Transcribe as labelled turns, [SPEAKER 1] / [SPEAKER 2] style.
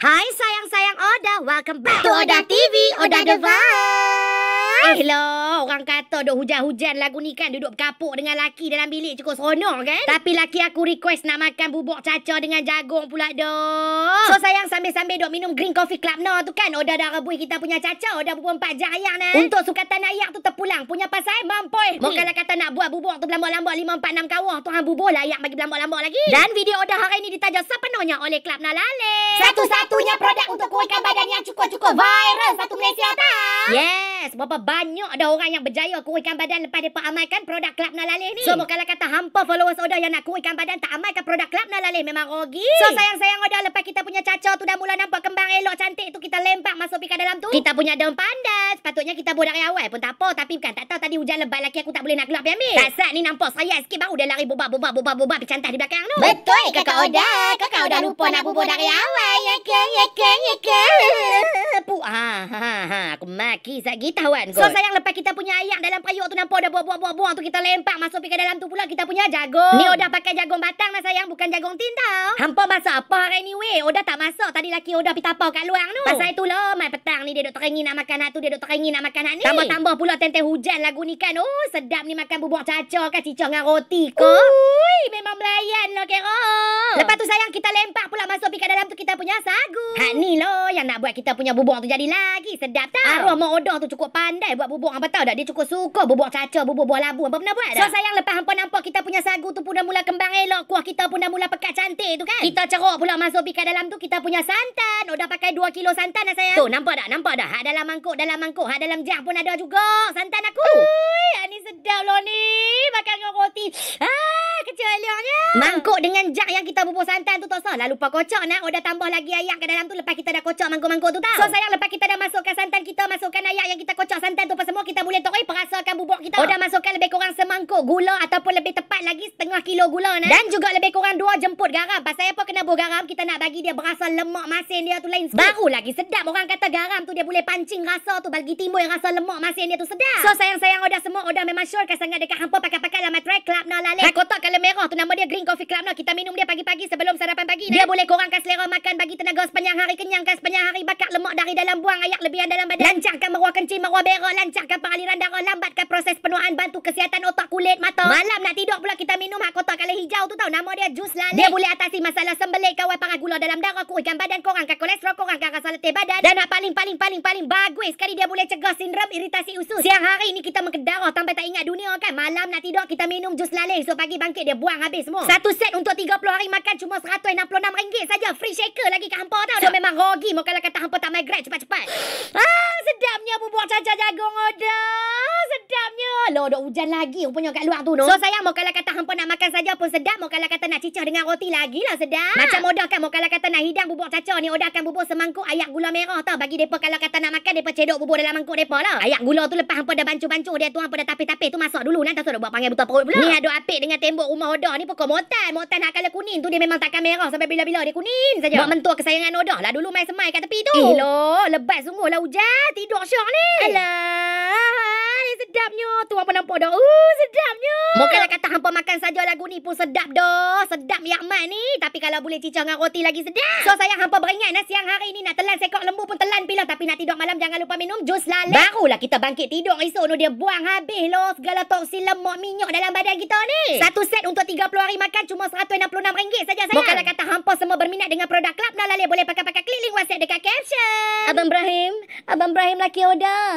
[SPEAKER 1] Hai sayang-sayang Oda, welcome back to Oda TV, Oda The Vibe. Eh, hello orang kata dok hujan-hujan lagu ni kan duduk berkapuk dengan laki dalam bilik cukup seronok kan? Tapi laki aku request nak makan bubuk caca dengan jagung pula doh. So sayang sambil-sambil dok minum green coffee club no tu kan. Oda dah rebuh kita punya caca, oda bubuh empat jah ayak nah. Untuk sukatan ayak tu terpulang. Punya pasal mampoi. Mau kalau kata nak buat bubuk tu lambat-lambat 5 empat enam kawah tu hang bubuh lah ayak bagi lambat-lambat lagi. Dan video oda hari ini ditaja sepenuhnya oleh Club Nalale. Satu-satunya produk untuk kuihkan badan yang cukup-cukup viral satu Malaysia tak? Yeah. Yes, berapa banyak ada orang yang berjaya kurikan badan lepas mereka amalkan produk Club Nalalih ni. So, kalau kata hampa followers order yang nak kurikan badan tak amalkan produk Club Nalalih, memang rogi. So, sayang-sayang order lepas kita punya caca tu dah mula nampak kembang elok cantik tu, kita lempak masuk pika dalam tu. Kita punya daun pandas. Sepatutnya kita buat dari awal pun tak apa. Tapi bukan tak tahu tadi hujan lebat laki aku tak boleh nak keluar pergi ambil. Tak ni nampak saya sikit baru dia lari bubar, bubar, bubar, bubar pergi di belakang tu. Betul, kakak Oda. Kakak Oda lupa nak bubar dari awal. Ya ke, ya ke, ya ke lelaki Zat kita kan So sayang lepas kita punya ayak Dalam periuk tu nampak Dah buang-buang-buang tu Kita lempak masuk ke dalam tu pula Kita punya jagung Ni Oda pakai jagung batang lah sayang Bukan jagung tindau Hampa masak apa hari ni weh Oda tak masak Tadi laki Oda pergi tapau kat luang tu Pasal itu lah Mai petang ni dia dok teringin nak makan hatu Dia dok teringin nak makan hat ni Tambah-tambah pula tenteng hujan lagu ni kan Oh sedap ni makan bubuk caca kan Cicah dengan roti ke Ui. Hei, memang melayan lo, Kero. Lepas tu, sayang, kita lempak pula masuk pika dalam tu kita punya sagu. Ha, ni lo yang nak buat kita punya bubuk tu jadi lagi. Sedap tau. Arwah mak odong tu cukup pandai buat bubuk. Apa tau tak? Dia cukup suka bubuk caca, bubuk buah labu. Apa pernah buat tak? So, sayang, lepas hampa nampak kita punya sagu tu pun dah mula kembang elok. Kuah kita pun dah mula pekat cantik tu kan? Kita ceruk pula masuk pika dalam tu kita punya santan. Udah pakai 2 kilo santan lah, sayang. Tu, nampak tak? Nampak dah? Hak dalam mangkuk, dalam mangkuk. Hak dalam jar pun ada juga. Santan aku. Ui, ini sedap lo ni. Makan dengan roti. Ah. Mangkuk dengan jak yang kita bubur santan tu tak lalu Lupa kocok nak. Oh dah tambah lagi ayam ke dalam tu. Lepas kita dah kocok mangkuk-mangkuk tu tau. So sayang lepas kita dah masukkan kita masukkan ayam yang kita kocok santan tu pasal semua kita boleh terus perasakan bubuk kita. Oda oh. masukkan lebih kurang semangkuk gula ataupun lebih tepat lagi setengah kilo gula nah. Dan juga lebih kurang dua jemput garam. Pasal apa kena bubuk garam? Kita nak bagi dia berasa lemak masin dia tu lain sikit. Baru lagi sedap. Orang kata garam tu dia boleh pancing rasa tu bagi timbul rasa lemak masin dia tu sedap. So sayang-sayang oda semua oda memang syorkan sangat dekat hampa pakai-pakai lah matrek club nah lalik. Hai kotak kalau merah tu nama dia Green Coffee Club nah. Kita minum dia pagi-pagi sebelum sarapan pagi nah. Dia boleh kurangkan selera makan bagi tenaga sepanjang hari kenyang kenyangkan sepanjang hari bakat lemak dari dalam buang ayak lebihan dalam badan Lancarkan maruah kencing, maruah berak, lancarkan pengaliran darah, lambatkan proses penuaan, bantu kesihatan otak, kulit, mata. Malam nak tidur pula kita minum hak kotak kala hijau tu tau. Nama dia jus lalik. Dia boleh atasi masalah sembelit kawan pangan gula dalam darah, kurikan badan, kurangkan kolesterol, kurangkan rasa letih badan. Dan nak paling paling paling paling bagus sekali dia boleh cegah sindrom iritasi usus. Siang hari ni kita mengedarah sampai tak ingat dunia kan. Malam nak tidur kita minum jus lalik. Esok pagi bangkit dia buang habis semua. Satu set untuk 30 hari makan cuma RM166 saja. Free shaker lagi kat hampa tau. So, dia memang rogi mau kalau kata hampa tak migrate cepat-cepat. ah! buat saja jagung udah lah dah hujan lagi rupanya kat luar tu no. So sayang mau kalau kata hangpa nak makan saja pun sedap, mau kalau kata nak cicah dengan roti lagi lah sedap. Macam modah kan mau kalau kata nak hidang bubur caca ni odah kan bubur semangkuk ayak gula merah tau bagi depa kalau kata nak makan depa cedok bubur dalam mangkuk depa lah. Ayak gula tu lepas hangpa dah bancuh-bancuh dia tuang hangpa dah tapi-tapi tu masak dulu nanti tu dah buat panggil buta perut pula. Ni ada apik dengan tembok rumah odah ni pokok motan, motan nak kalau kuning tu dia memang takkan merah sampai bila-bila dia kuning saja. Buat mentua kesayangan odah lah dulu main semai kat tepi tu. Eh lo, lebat lah hujan, tidur syok ni. Alah. Allah tu apa nampak dah. Uh, sedapnya. Mungkinlah kata hampa makan saja lagu ni pun sedap dah. Sedap Yakman ni. Tapi kalau boleh cicah dengan roti lagi sedap. So saya hampa beringat nah, siang hari ni nak telan sekok lembu pun telan bila. Tapi nak tidur malam jangan lupa minum jus lalat. Barulah kita bangkit tidur esok tu dia buang habis lo segala toksin lemak minyak dalam badan kita ni. Satu set untuk 30 hari makan cuma RM166 saja saya. Mungkinlah kata hampa semua berminat dengan produk club nak lalik boleh pakai-pakai klik link WhatsApp dekat caption. Abang Ibrahim, Abang Ibrahim laki Oda.